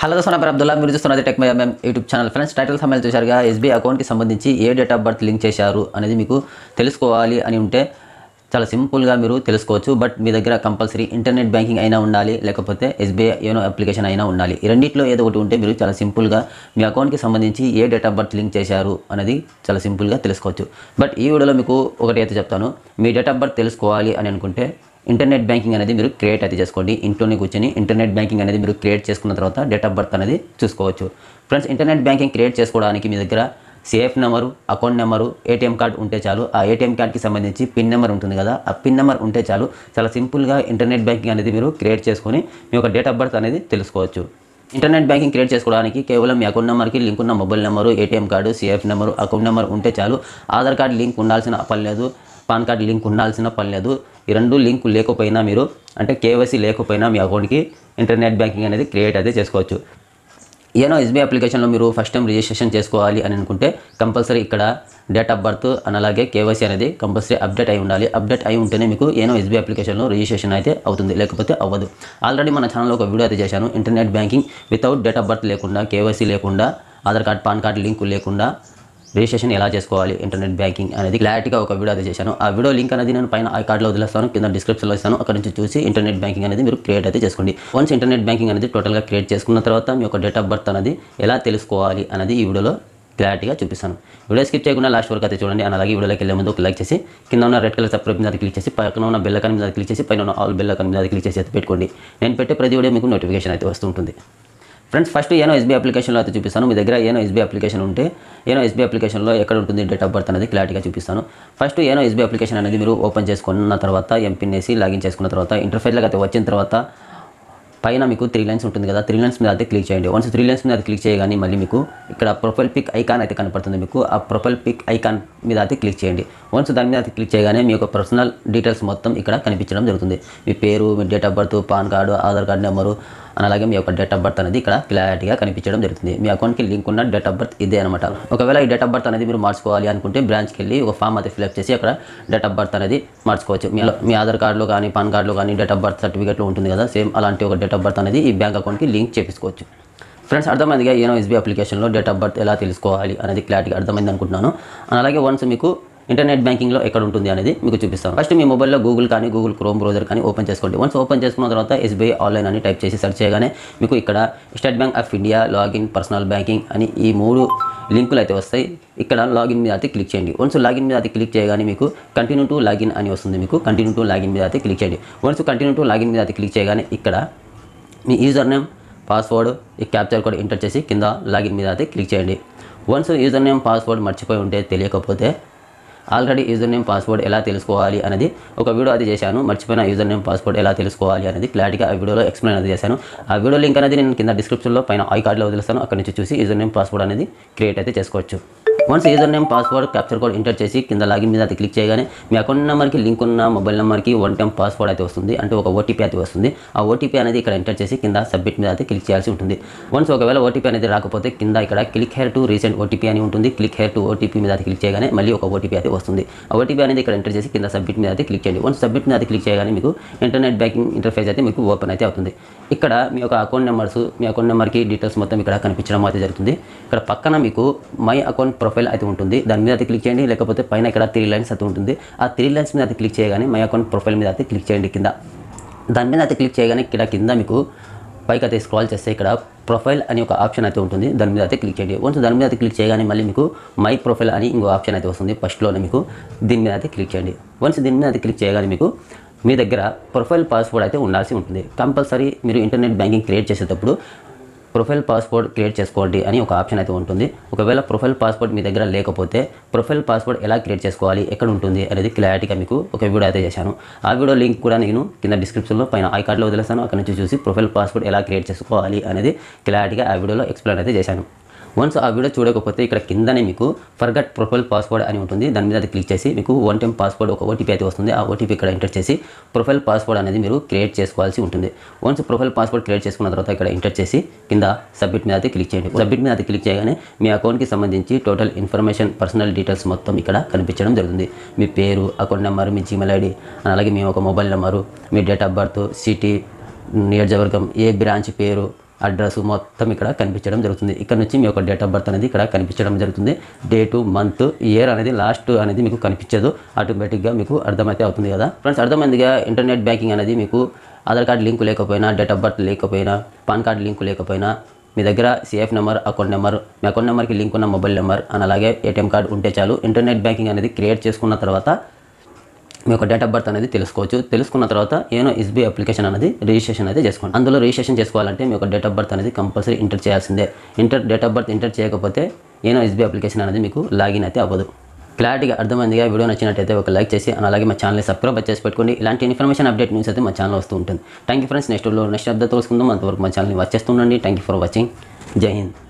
hello దోస్తున్న Abdullah మీరు చూస్తున్నది tech MM YouTube channel friends title సమయాలు చూశారుగా ఎస్బీఐ అకౌంట్కి సంబంధించి ఏ డేట్ ఆఫ్ బర్త్ లింక్ చేశారు అనేది మీకు తెలుసుకోవాలి అని ఉంటే చాలా సింపుల్గా మీరు తెలుసుకోవచ్చు బట్ మీ దగ్గర కంపల్సరీ ఇంటర్నెట్ బ్యాంకింగ్ అయినా ఉండాలి లేకపోతే ఎస్బీఐ యోనో అప్లికేషన్ అయినా ఉండాలి ఈ రెండింటిలో ఏదో ఒకటి ఉంటే మీరు చాలా సింపుల్గా మీ అకౌంట్కి సంబంధించి ఏ డేట్ ఆఫ్ బర్త్ లింక్ చేశారు అనేది చాలా సింపుల్గా తెలుసుకోవచ్చు బట్ ఈ వీడియోలో మీకు ఒకటి అయితే చెప్తాను మీ డేట్ ఆఫ్ బర్త్ తెలుసుకోవాలి అని అనుకుంటే ఇంటర్నెట్ బ్యాంకింగ్ అనేది మీరు క్రియేట్ అయితే చేసుకోండి ఇంట్లోనే కూర్చొని ఇంటర్నెట్ బ్యాంకింగ్ అనేది మీరు క్రియేట్ చేసుకున్న తర్వాత డేట్ ఆఫ్ బర్త్ అనేది చూసుకోవచ్చు ఫ్రెండ్స్ ఇంటర్నెట్ బ్యాంకింగ్ క్రియేట్ చేసుకోవడానికి మీ దగ్గర సేఫ్ number account number ATM card ఉంటే చాలు ఆ ఏటీఎం కార్డ్కి సంబంధించి పిన్ నెంబర్ ఉంటుంది కదా ఆ పిన్ నెంబర్ ఉంటే చాలు చాలా సింపుల్గా ఇంటర్నెట్ బ్యాంకింగ్ అనేది మీరు క్రియేట్ చేసుకొని మీ యొక్క డేట్ ఆఫ్ బర్త్ అనేది తెలుసుకోవచ్చు ఇంటర్నెట్ బ్యాంకింగ్ క్రియేట్ చేసుకోవడానికి కేవలం మీ అకౌంట్ నెంబర్కి లింక్ ఉన్న మొబైల్ నెంబరు ఏటీఎం కార్డు సేఫ్ నెంబరు అకౌంట్ నెంబర్ ఉంటే చాలు ఆధార్ కార్డు లింక్ ఉండాల్సిన పని లేదు పాన్ కార్డ్ లింక్ ఉండాల్సిన పని లేదు ఈ రెండు లింక్ లేకపోయినా మీరు అంటే కేవైసీ లేకపోయినా మీ అకౌంట్కి ఇంటర్నెట్ బ్యాంకింగ్ అనేది క్రియేట్ అయితే చేసుకోవచ్చు ఏనో ఎస్బీఐ అప్లికేషన్లో మీరు ఫస్ట్ టైం రిజిస్ట్రేషన్ చేసుకోవాలి అని అనుకుంటే కంపల్సరీ ఇక్కడ డేట్ ఆఫ్ బర్త్ అని అలాగే కేవైసీ అనేది కంపల్సరీ అప్డేట్ అయి ఉండాలి అప్డేట్ అయి ఉంటేనే మీకు ఏనో ఎస్బీఐ అప్లికేషన్లో రిజిస్ట్రేషన్ అయితే అవుతుంది లేకపోతే అవ్వదు ఆల్రెడీ మన ఛానల్లో ఒక వీడియో అయితే చేశాను internet banking without date of birth లేకుండా కేవైసీ లేకుండా Aadhaar card PAN card link లేకుండా రిజిస్ట్రేషన్ ఎలా చేసుకోవాలి ఇంటర్నెట్ బ్యాంకింగ్ అనేది క్లారిటీగా ఒక వీడియో అది చేశాను ఆ వీడియో లింక్ అనేది నేను పైన ఆ కార్డులో వదిలేస్తాను కింద డిస్క్రిప్షన్లో ఇస్తాను అక్కడ నుంచి చూసి ఇంటర్నెట్ బ్యాంకింగ్ అనేది మీరు క్రియేట్ అయితే చేసుకోండి వన్స్ ఇంటర్నెట్ బ్యాంకింగ్ అనేది టోటల్గా క్రియేట్ చేసుకున్న తర్వాత మీ యొక్క డేట్ ఆఫ్ బర్త్ అనేది ఎలా తెలుసుకోవాలి అనేది ఈ వీడియోలో క్లారిటీగా చూపిస్తాను వీడియో స్కిప్ చేయకుండా లాస్ట్ వరకు అయితే చూడండి అలాగే వీడియోలోకి వెళ్ళే ముందు ఒక లైక్ చేసి కింద ఉన్న రెడ్ కలర్ సబ్స్క్రైబ్ మీద క్లిక్ చేసి పక్కన ఉన్న కానీ మీద క్లిక్ చేసి పైన ఉన్న ఆల్ కానీ మీద క్లిక్ చేసి అయితే పెట్టుకోండి నేను పెట్టే ప్రతి వీడియో మీకు నోటిఫికేషన్ అయితే వస్తుంటుంది ఫ్రెండ్స్ ఫస్ట్ ఏనో ఎస్బీ అప్లికేషన్లో అయితే చూపిస్తాను మీ దగ్గర ఏనో ఎస్బీ అప్లికేషన్ ఉంటే ఏనో ఎస్బీ అప్లికేషన్లో ఎక్కడ ఉంటుంది డేట్ ఆఫ్ బర్త్ అనేది క్లారిటీగా చూపిస్తాను ఫస్ట్ ఏనో ఎస్బీ అప్లికేషన్ అనేది మీరు ఓపెన్ చేసుకున్న తర్వాత ఎంపిన్ వేసి లాగిన్ చేసుకున్న తర్వాత ఇంటర్ఫేస్లోకి అయితే వచ్చిన తర్వాత పైన మీకు త్రీ లైన్స్ ఉంటుంది కదా త్రీ లైన్స్ మీద అయితే క్లిక్ చేయండి వన్స్ త్రీ లైన్స్ మీద అయితే క్లిక్ చేయగానే మళ్ళీ మీకు ఇక్కడ ప్రొఫైల్ పిక్ ఐకాన్ అయితే కనపడుతుంది మీకు ఆ ప్రొఫైల్ పిక్ ఐకాన్ మీద అయితే క్లిక్ చేయండి వన్స్ దాని మీద అయితే క్లిక్ చేయగానే మీ యొక్క పర్సనల్ డీటెయిల్స్ మొత్తం ఇక్కడ కనిపించడం జరుగుతుంది మీ పేరు మీ date of birth PAN card Aadhaar card number అని అలాగే మీ యొక్క డేట్ ఆఫ్ బర్త్ అనేది ఇక్కడ క్లారిటీగా కనిపించడం జరుగుతుంది మీ అకౌంట్కి లింక్ ఉన్న డేట్ ఆఫ్ బర్త్ ఇదే అనమాట ఒకవేళ ఈ డేట్ ఆఫ్ బర్త్ అనేది మీరు మార్చుకోవాలి అనుకుంటే బ్రాంచ్కి వెళ్ళి ఒక ఫామ్ అయితే ఫిల్అప్ చేసి అక్కడ డేట్ ఆఫ్ బర్త్ అనేది మార్చుకోవచ్చు మీ ఆధార్ కార్డులో కానీ పాన్ కార్డులో కానీ డేట్ ఆఫ్ బర్త్ సర్టిఫికేట్లు ఉంటుంది కదా సేమ్ అలాంటి ఒక డేట్ ఆఫ్ బర్త్ అనేది ఈ బ్యాంక్ అకౌంట్కి లింక్ చేపించుకోవచ్చు ఫ్రెండ్స్ అర్థమైందిగా ఏనో ఎస్బీ అప్లికేషన్లో డేట్ ఆఫ్ బర్త్ ఎలా తెలుసుకోవాలి అనేది క్లారిటీగా అర్థమైంది అనుకుంటున్నాను అలాగే వన్స్ మీకు ఇంటర్నెట్ బ్యాంకింగ్లో ఎక్కడ ఉంటుంది అనేది మీకు చూపిస్తాను ఫస్ట్ మీ మొబైల్లో గూగుల్ కానీ గూగుల్ క్రోమ్ బ్రౌజర్ కానీ ఓపెన్ చేసుకోండి వన్స్ ఓపెన్ చేసుకున్న తర్వాత ఎస్బీఐ ఆన్లైన్ అని టైప్ చేసి సెర్చ్ చేయగానే మీకు ఇక్కడ State Bank of India login personal banking అని ఈ మూడు లింకులు అయితే వస్తాయి ఇక్కడ లాగిన్ మీద అయితే క్లిక్ చేయండి వన్స్ లాగిన్ మీద అయితే క్లిక్ చేయగానే మీకు కంటిన్యూ టు లాగిన్ అని వస్తుంది మీకు కంటిన్యూ టు లాగిన్ మీద అయితే క్లిక్ చేయండి వన్స్ కంటిన్యూ టు లాగిన్ మీద అయితే క్లిక్ చేయగానే ఇక్కడ మీ యూజర్ నేమ్ పాస్వర్డ్ ఈ క్యాప్చర్ కూడా ఎంటర్ చేసి కింద లాగిన్ మీద అయితే క్లిక్ చేయండి వన్స్ యూజర్ నేమ్ పాస్వర్డ్ మర్చిపోయి ఉంటే తెలియకపోతే ఆల్రెడీ యూజర్ నేమ్ పాస్వర్డ్ ఎలా తెలుసుకోవాలి అనేది ఒక వీడియో అది చేశాను మర్చిపోయిన యూజర్ నేమ్ పాస్వర్డ్ ఎలా తెలుసుకోవాలి అనేది క్లారిటీగా ఆ వీడియోలో ఎక్స్ప్లెయిన్ అది చేశాను ఆ వీడియో లింక్ అనేది నేను కింద డిస్క్రిప్షన్లో పైన ఐ కార్డులో వదిలేస్తాను అక్కడ నుంచి చూసి యూజర్ నేమ్ పాస్వర్డ్ అనేది క్రియేట్ అయితే చేసుకోవచ్చు once user name password capture code enter చేసి కింద లాగిన్ మీద అది క్లిక్ చేయగానే మీ అకౌంట్ నెంబర్కి లింక్ ఉన్న మొబైల్ నెంబర్కి వన్ టైం పాస్వర్డ్ అయితే వస్తుంది అంటే ఒక ఓటీపీ అయితే వస్తుంది ఆ ఓటీపీ అనేది ఇక్కడ ఎంటర్ చేసి కింద సబ్మిట్ మీద అయితే క్లిక్ చేయాల్సి ఉంటుంది వన్స్ ఒకవేళ ఓటీపీ అనేది రాకపోతే కింద ఇక్కడ click here to resend OTP అని ఉంటుంది క్లిక్ హెయిర్ టు ఓటీపీ మీద అది క్లిక్ చేయగానే మళ్ళీ ఒక ఓటీపీ అయితే వస్తుంది ఆ ఓటీపీ అనేది ఇక్కడ ఎంటర్ చేసి కింద సబ్మిట్ మీద అయితే క్లిక్ చేయండి వన్స్ సబ్మిట్ మీద క్లిక్ చేయగానే మీకు ఇంటర్నెట్ బ్యాంకింగ్ ఇంటర్ఫేస్ అయితే మీకు ఓపెన్ అయితే అవుతుంది ఇక్కడ మీ యొక్క అకౌంట్ నెంబర్స్ మీ అకౌంట్ నెంబర్కి డీటెయిల్స్ మొత్తం ఇక్కడ కనిపించడం అయితే జరుగుతుంది ఇక్కడ పక్కన మీకు మై అకౌంట్ ప్రొఫైల్ ప్రొఫైల్ అయితే ఉంటుంది దాని మీద అయితే క్లిక్ చేయండి లేకపోతే పైన ఇక్కడ త్రీ లైన్స్ అయితే ఉంటుంది ఆ త్రీ లైన్స్ మీద అయితే క్లిక్ చేయగానే మై అకౌంట్ ప్రొఫైల్ మీద అయితే క్లిక్ చేయండి కింద దాని మీద అయితే క్లిక్ చేయగానే ఇక్కడ కింద మీకు పైకి అయితే స్క్రాల్ చేస్తే ఇక్కడ ప్రొఫైల్ అని ఒక ఆప్షన్ అయితే ఉంటుంది దాని మీద అయితే క్లిక్ చేయండి వన్స్ దాని మీద అయితే క్లిక్ చేయగానే మళ్ళీ మీకు మై ప్రొఫైల్ అని ఇంకో ఆప్షన్ అయితే వస్తుంది ఫస్ట్లోనే మీకు దీని మీద అయితే క్లిక్ చేయండి వన్స్ దీని మీద అయితే క్లిక్ చేయగానే మీకు మీ దగ్గర ప్రొఫైల్ పాస్వర్డ్ అయితే ఉండాల్సి ఉంటుంది కంపల్సరీ మీరు ఇంటర్నెట్ బ్యాంకింగ్ క్రియేట్ చేసేటప్పుడు ప్రొఫైల్ పాస్వర్డ్ క్రియేట్ చేసుకోండి అని ఒక ఆప్షన్ అయితే ఉంటుంది ఒకవేళ ప్రొఫైల్ పాస్వర్డ్ మీ దగ్గర లేకపోతే ప్రొఫైల్ పాస్వర్డ్ ఎలా క్రియేట్ చేసుకోవాలి ఎక్కడ ఉంటుంది అనేది క్లారిటీగా మీకు ఒక వీడియో అయితే చేశాను ఆ వీడియో లింక్ కూడా నేను కింద డిస్క్రిప్షన్లో పైన ఐ కార్డ్లో వదిలేస్తాను అక్కడ నుంచి చూసి ప్రొఫైల్ పాస్వర్డ్ ఎలా క్రియేట్ చేసుకోవాలి అనేది క్లారిటీగా ఆ వీడియోలో ఎక్స్ప్లెయిన్ అయితే చేశాను వన్స్ ఆ వీడియో చూడకపోతే ఇక్కడ కిందనే మీకు ఫర్గట్ ప్రొఫైల్ పాస్వర్డ్ అని ఉంటుంది దాని మీద అది క్లిక్ చేసి మీకు వన్ టైం పాస్వర్డ్ ఒక ఓటీపీ అయితే వస్తుంది ఆ ఓటీపీ ఇక్కడ ఎంటర్ చేసి ప్రొఫైల్ పాస్వర్డ్ అనేది మీరు క్రియేట్ చేసుకోవాల్సి ఉంటుంది వన్స్ ప్రొఫైల్ పాస్వర్డ్ క్రియేట్ చేసుకున్న తర్వాత ఇక్కడ ఎంటర్ చేసి కింద సబ్మిట్ మీద అయితే క్లిక్ చేయండి సబ్మిట్ మీద అది క్లిక్ చేయగానే మీ అకౌంట్కి సంబంధించి టోటల్ ఇన్ఫర్మేషన్ పర్సనల్ డీటెయిల్స్ మొత్తం ఇక్కడ కనిపించడం జరుగుతుంది మీ పేరు అకౌంట్ నెంబర్ మీ జీమెయిల్ ఐడి అలాగే మీ ఒక మొబైల్ నెంబరు మీ డేట్ ఆఫ్ బర్త్ సిటీ నియోజకవర్గం ఏ బ్రాంచ్ పేరు అడ్రస్ మొత్తం ఇక్కడ కనిపించడం జరుగుతుంది ఇక్కడ నుంచి మీ యొక్క డేట్ ఆఫ్ బర్త్ అనేది ఇక్కడ కనిపించడం జరుగుతుంది డేటు మంత్ ఇయర్ అనేది లాస్ట్ అనేది మీకు కనిపించదు ఆటోమేటిక్గా మీకు అర్థమైతే అవుతుంది కదా ఫ్రెండ్స్ అర్థమైందిగా ఇంటర్నెట్ బ్యాంకింగ్ అనేది మీకు ఆధార్ కార్డు లింక్ లేకపోయినా డేట్ ఆఫ్ బర్త్ లేకపోయినా పాన్ కార్డు లింక్ లేకపోయినా మీ దగ్గర సేఫ్ నెంబర్ అకౌంట్ నెంబర్ మీ అకౌంట్ నెంబర్కి లింక్ ఉన్న మొబైల్ నెంబర్ అని అలాగే ఏటీఎం కార్డు ఉంటే చాలు ఇంటర్నెట్ బ్యాంకింగ్ అనేది క్రియేట్ చేసుకున్న తర్వాత మీ యొక్క డేట్ ఆఫ్ బర్త్ అనేది తెలుసుకోవచ్చు తెలుసుకున్న తర్వాత ఏనో ఎస్బీ అప్లికేషన్ అనేది రిజిస్ట్రేషన్ అయితే చేసుకోండి అందులో రిజిస్ట్రేషన్ చేసుకోవాలంటే మీ యొక్క డేట్ ఆఫ్ బర్త్ అనేది కంపల్సరీ ఎంటర్ చేయాల్సిందే enter date of birth enter చేయకపోతే ఏనో ఎస్బీ అప్లికేషన్ అనేది మీకు లాగిన్ అయితే అవ్వదు క్లారిటీగా అర్థమైందిగా వీడియో నచ్చినట్టయితే ఒక లైక్ చేసి అలాగే మా ఛానల్ని సబ్స్క్రైబ్ చేసి పెట్టుకోండి ఇలాంటి ఇన్ఫర్మేషన్ అప్డేట్ న్యూస్ అయితే మా ఛానల్ వస్తూ ఉంటుంది thank you friends next video next update తోసుకుందాం అంతవరకు మా ఛానల్ని వచ్చేస్తుండండి థ్యాంక్ యూ ఫర్ వాచింగ్ జై హింద్